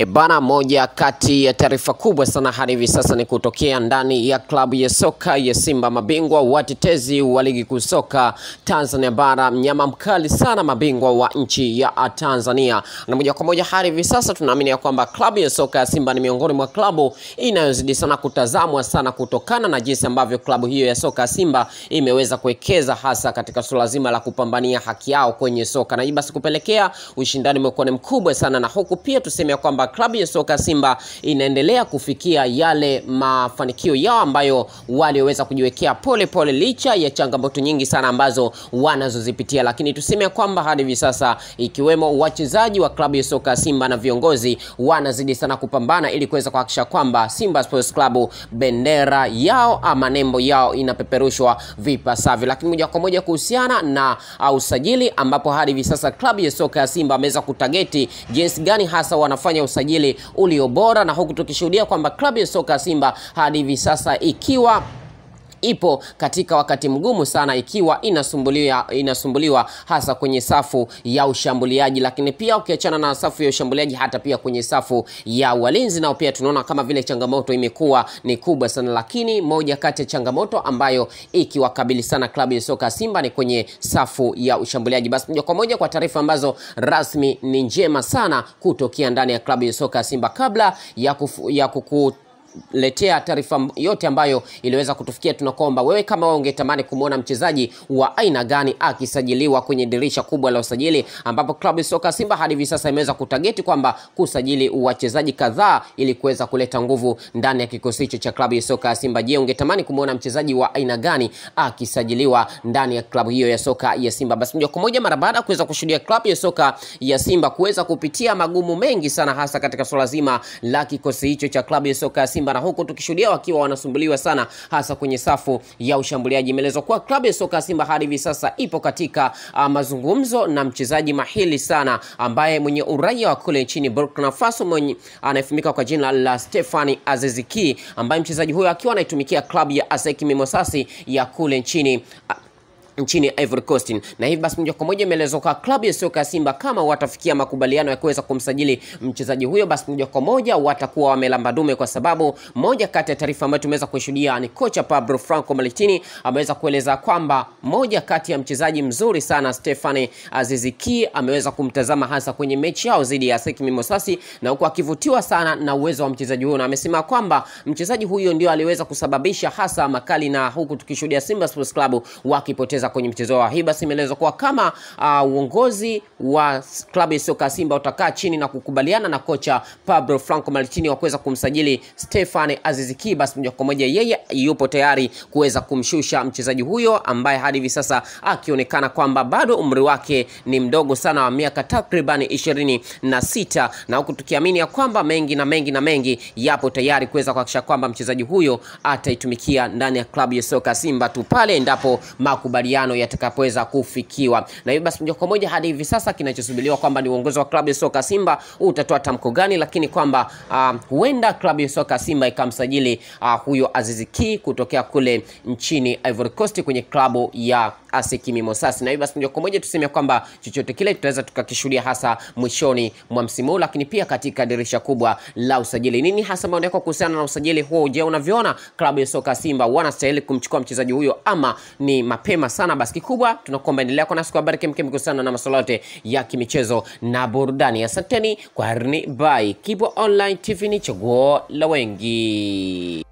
E bana, moja kati ya taarifa kubwa sana hadi hivi sasa ni kutokea ndani ya klabu ya soka ya Simba, mabingwa watetezi wa ligi kuu soka Tanzania Bara, mnyama mkali sana, mabingwa wa nchi ya Tanzania. Na moja kwa moja hadi hivi sasa tunaamini ya kwamba klabu ya soka ya Simba ni miongoni mwa klabu inayozidi sana kutazamwa sana, kutokana na jinsi ambavyo klabu hiyo ya soka ya Simba imeweza kuwekeza hasa katika suala zima la kupambania haki yao kwenye soka, na hii basi kupelekea ushindani umekuwa ni mkubwa sana, na huku pia tuseme kwamba klabu ya soka Simba inaendelea kufikia yale mafanikio yao ambayo waliweza kujiwekea pole pole, licha ya changamoto nyingi sana ambazo wanazozipitia, lakini tuseme kwamba hadi hivi sasa ikiwemo wachezaji wa klabu ya soka Simba na viongozi wanazidi sana kupambana ili kuweza kuhakikisha kwamba Simba Sports Club bendera yao ama nembo yao inapeperushwa vipasavyo. Lakini moja kwa moja kuhusiana na uh, usajili, ambapo hadi hivi sasa klabu ya soka ya Simba ameweza kutageti jinsi gani hasa wanafanya usajili usajili ulio bora, na huku tukishuhudia kwamba klabu ya soka Simba hadi hivi sasa ikiwa ipo katika wakati mgumu sana ikiwa inasumbuliwa, inasumbuliwa hasa kwenye safu ya ushambuliaji, lakini pia ukiachana na safu ya ushambuliaji, hata pia kwenye safu ya walinzi nao pia tunaona kama vile changamoto imekuwa ni kubwa sana, lakini moja kati ya changamoto ambayo ikiwakabili sana klabu ya soka Simba ni kwenye safu ya ushambuliaji. Basi moja kwa moja kwa taarifa ambazo rasmi ni njema sana kutokea ndani ya klabu ya soka Simba kabla ya, kufu, ya kuku letea taarifa yote ambayo iliweza kutufikia. Tunakuomba wewe kama wewe ungetamani kumwona mchezaji wa aina gani akisajiliwa kwenye dirisha kubwa la usajili, ambapo klabu soka Simba hadi hivi sasa imeweza kutageti kwamba kusajili wachezaji kadhaa ili kuweza kuleta nguvu ndani ya kikosi hicho cha klabu soka ya Simba. Je, ungetamani kumwona mchezaji wa aina gani akisajiliwa ndani ya klabu hiyo ya soka ya Simba? Basi moja kwa moja mara baada ya kuweza kushuhudia klabu ya soka ya Simba kuweza kupitia magumu mengi sana, hasa katika swala zima la kikosi hicho cha klabu ya soka ya Simba Simba, na huku tukishuhudia wakiwa wanasumbuliwa sana, hasa kwenye safu ya ushambuliaji. Imeelezwa kuwa klabu ya soka Simba hadi hivi sasa ipo katika uh, mazungumzo na mchezaji mahili sana ambaye mwenye uraia wa kule nchini Burkina Faso mwenye anayefahamika kwa jina la Stefani azeziki ambaye mchezaji huyo akiwa anaitumikia klabu ya ASEC Mimosasi ya kule nchini uh, nchini Ivory Coast, na hivi basi moja kwa moja imeelezwa kwa klabu ya soka ya Simba kama watafikia makubaliano ya kuweza kumsajili mchezaji huyo, basi moja kwa moja watakuwa wamelamba dume, kwa sababu moja kati ya taarifa ambayo tumeweza kushuhudia ni kocha Pablo Franco Malitini ameweza kueleza kwamba moja kati ya mchezaji mzuri sana Stefani Aziziki ameweza kumtazama hasa kwenye mechi yao dhidi ya Sekimi Mimosasi, na huko akivutiwa sana na uwezo wa mchezaji huyo, na amesema kwamba mchezaji huyo ndio aliweza kusababisha hasa makali, na huku tukishuhudia Simba Sports Club wakipoteza kucheza kwenye mchezo wa Hii basi imeelezwa kuwa kama uh, uongozi wa klabu ya soka Simba utakaa chini na kukubaliana na kocha Pablo Franco Malichini wa kuweza kumsajili Stefan Aziziki, basi moja kwa moja yeye yupo tayari kuweza kumshusha mchezaji huyo ambaye hadi hivi sasa akionekana kwamba bado umri wake ni mdogo sana wa miaka takribani ishirini na sita na huku tukiamini ya kwamba mengi na mengi na mengi yapo tayari kuweza kuhakikisha kwamba mchezaji huyo ataitumikia ndani ya klabu ya soka Simba tu pale endapo makubaliano makubaliano yatakapoweza kufikiwa. Na hivyo basi, moja kwa moja hadi hivi sasa kinachosubiriwa kwamba ni uongozi wa klabu ya soka Simba utatoa tamko gani, lakini kwamba uh, huenda klabu ya soka Simba ikamsajili uh, huyo Azizi Ki kutokea kule nchini Ivory Coast kwenye klabu ya Asikimi Mosasi. Na hivyo basi moja kwa moja tuseme kwamba chochote kile tutaweza tukakishuhudia hasa mwishoni mwa msimu huu, lakini pia katika dirisha kubwa la usajili. Nini hasa maoni yako kuhusiana na usajili huo? Je, unavyoona klabu ya soka Simba wanastahili kumchukua mchezaji huyo ama ni mapema sana? Basi kikubwa tunakuomba endelea kwa nasi kwa habari kemkem kuhusiana na masuala yote ya kimichezo na burudani. Asanteni, kwaherini, bye. Kibwa Online TV ni chaguo la wengi.